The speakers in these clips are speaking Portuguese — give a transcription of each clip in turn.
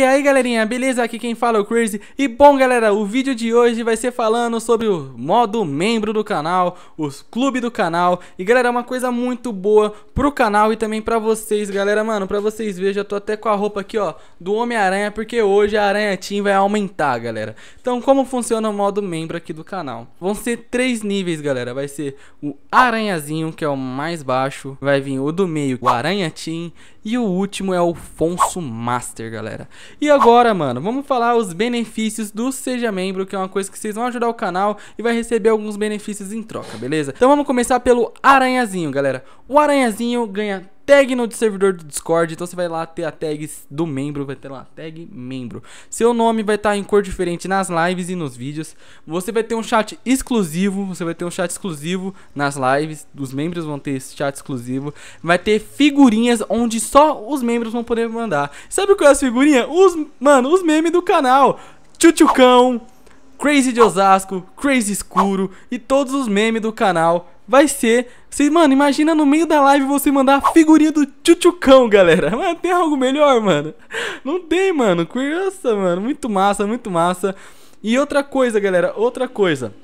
E aí galerinha, beleza? Aqui quem fala é o Crazy E bom galera, o vídeo de hoje vai ser falando sobre o modo membro do canal Os clubes do canal E galera, é uma coisa muito boa pro canal e também pra vocês Galera, mano, pra vocês verem, já tô até com a roupa aqui, ó Do Homem-Aranha, porque hoje a Aranha Team vai aumentar, galera Então como funciona o modo membro aqui do canal? Vão ser três níveis, galera Vai ser o Aranhazinho, que é o mais baixo Vai vir o do meio, o Aranha Team E o último é o Fonso Master, galera e agora, mano, vamos falar os benefícios do Seja Membro, que é uma coisa que vocês vão ajudar o canal e vai receber alguns benefícios em troca, beleza? Então vamos começar pelo Aranhazinho, galera. O Aranhazinho ganha tag no servidor do Discord. Então você vai lá ter a tag do membro, vai ter lá tag membro. Seu nome vai estar tá em cor diferente nas lives e nos vídeos. Você vai ter um chat exclusivo, você vai ter um chat exclusivo nas lives. Os membros vão ter esse chat exclusivo. Vai ter figurinhas onde só os membros vão poder mandar. Sabe o que é as figurinhas? Os, mano, os memes do canal. Tchutchucão, Crazy de Osasco, Crazy Escuro e todos os memes do canal vai ser. Você, mano, imagina no meio da live você mandar figurinha do Tchutchucão, galera. Mano, tem algo melhor, mano? Não tem, mano. Criança, mano. Muito massa, muito massa. E outra coisa, galera, outra coisa.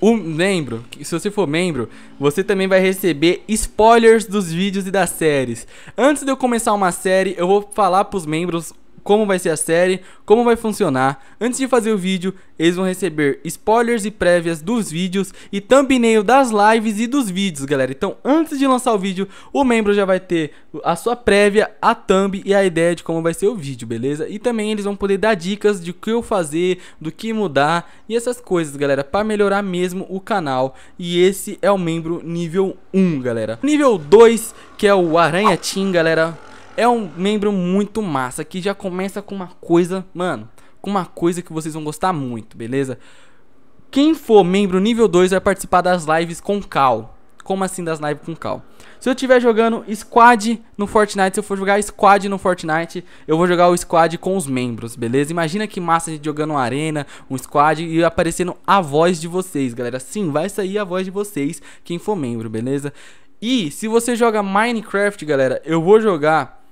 O membro, se você for membro, você também vai receber spoilers dos vídeos e das séries. Antes de eu começar uma série, eu vou falar pros membros como vai ser a série, como vai funcionar. Antes de fazer o vídeo, eles vão receber spoilers e prévias dos vídeos e thumbnail das lives e dos vídeos, galera. Então, antes de lançar o vídeo, o membro já vai ter a sua prévia, a thumb e a ideia de como vai ser o vídeo, beleza? E também eles vão poder dar dicas de o que eu fazer, do que mudar e essas coisas, galera, para melhorar mesmo o canal. E esse é o membro nível 1, galera. Nível 2, que é o Aranha Team, galera. É um membro muito massa que já começa com uma coisa, mano, com uma coisa que vocês vão gostar muito, beleza? Quem for membro nível 2 vai participar das lives com cal. Como assim das lives com cal? Se eu estiver jogando squad no Fortnite, se eu for jogar squad no Fortnite, eu vou jogar o squad com os membros, beleza? Imagina que massa de jogando uma arena, um squad e aparecendo a voz de vocês, galera. Sim, vai sair a voz de vocês, quem for membro, beleza? E se você joga Minecraft, galera, eu vou jogar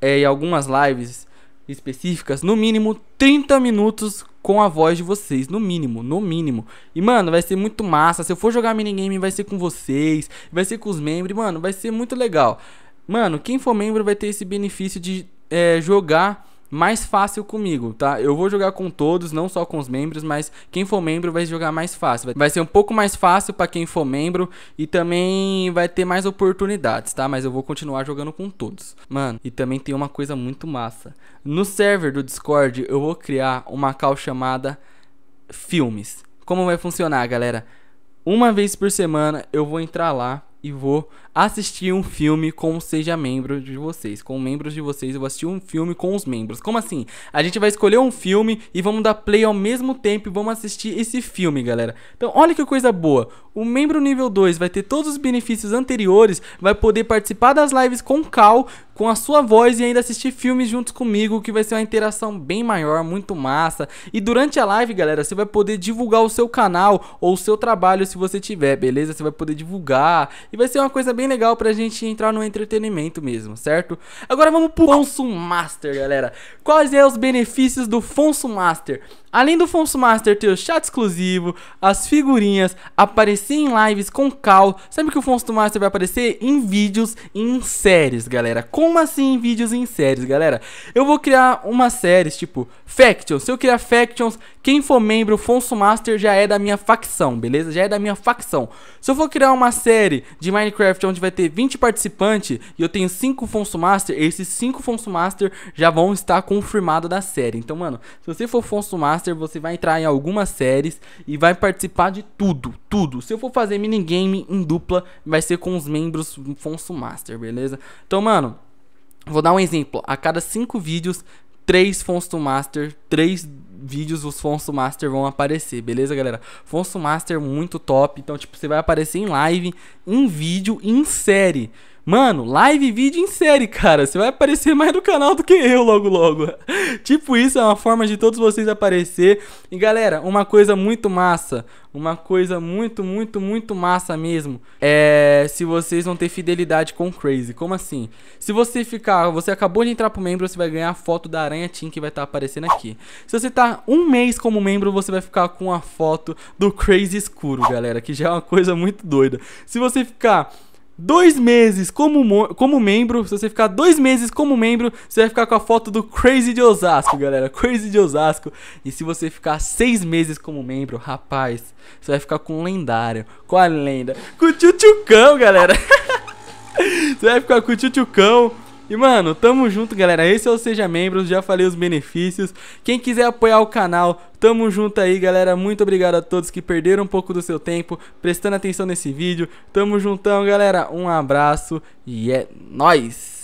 é, em algumas lives específicas, no mínimo 30 minutos com a voz de vocês, no mínimo, no mínimo. E mano, vai ser muito massa. Se eu for jogar minigame, vai ser com vocês, vai ser com os membros, mano, vai ser muito legal. Mano, quem for membro vai ter esse benefício de é, jogar mais fácil comigo, tá? Eu vou jogar com todos, não só com os membros, mas quem for membro vai jogar mais fácil. Vai ser um pouco mais fácil para quem for membro e também vai ter mais oportunidades, tá? Mas eu vou continuar jogando com todos. Mano, e também tem uma coisa muito massa. No server do Discord, eu vou criar uma call chamada Filmes. Como vai funcionar, galera? Uma vez por semana eu vou entrar lá e vou assistir um filme com seja membro de vocês. Com membros de vocês, eu vou assistir um filme com os membros. Como assim? A gente vai escolher um filme e vamos dar play ao mesmo tempo e vamos assistir esse filme, galera. Então, olha que coisa boa. O membro nível 2 vai ter todos os benefícios anteriores, vai poder participar das lives com cal, com a sua voz e ainda assistir filmes juntos comigo, que vai ser uma interação bem maior, muito massa. E durante a live, galera, você vai poder divulgar o seu canal ou o seu trabalho se você tiver, beleza? Você vai poder divulgar e vai ser uma coisa bem legal pra gente entrar no entretenimento mesmo, certo? Agora vamos pro Fonso Master, galera. Quais é os benefícios do Fonso Master? Além do Fonso Master ter o chat exclusivo, as figurinhas, aparecer em lives com cal, sabe que o Fonso Master vai aparecer em vídeos e em séries, galera. Com como assim vídeos em séries, galera? Eu vou criar uma série, tipo, Factions. Se eu criar Factions, quem for membro, Fonso Master, já é da minha facção, beleza? Já é da minha facção. Se eu for criar uma série de Minecraft onde vai ter 20 participantes e eu tenho 5 Fonso Master, esses 5 Fonso Master já vão estar confirmados da série. Então, mano, se você for Fonso Master, você vai entrar em algumas séries e vai participar de tudo, tudo. Se eu for fazer minigame em dupla, vai ser com os membros Fonso Master, beleza? Então, mano, Vou dar um exemplo. A cada 5 vídeos, 3 fonts do master, vídeos os fonts master vão aparecer, beleza, galera? Fonts do master muito top. Então, tipo, você vai aparecer em live, em vídeo, em série. Mano, live vídeo em série, cara. Você vai aparecer mais no canal do que eu logo logo. tipo, isso é uma forma de todos vocês aparecer. E galera, uma coisa muito massa, uma coisa muito, muito, muito massa mesmo, é se vocês vão ter fidelidade com o Crazy. Como assim? Se você ficar, você acabou de entrar pro membro, você vai ganhar a foto da Aranha Team que vai estar tá aparecendo aqui. Se você tá um mês como membro, você vai ficar com a foto do Crazy escuro, galera, que já é uma coisa muito doida. Se você ficar dois meses como, como membro, se você ficar dois meses como membro, você vai ficar com a foto do Crazy de Osasco, galera. Crazy de Osasco. E se você ficar seis meses como membro, rapaz, você vai ficar com um lendário, com a lenda, com o tchutchucão, galera. você vai ficar com o tchutchucão. E, mano, tamo junto, galera. Esse é o Seja membros, já falei os benefícios. Quem quiser apoiar o canal, tamo junto aí, galera. Muito obrigado a todos que perderam um pouco do seu tempo, prestando atenção nesse vídeo. Tamo juntão, galera. Um abraço e é nóis!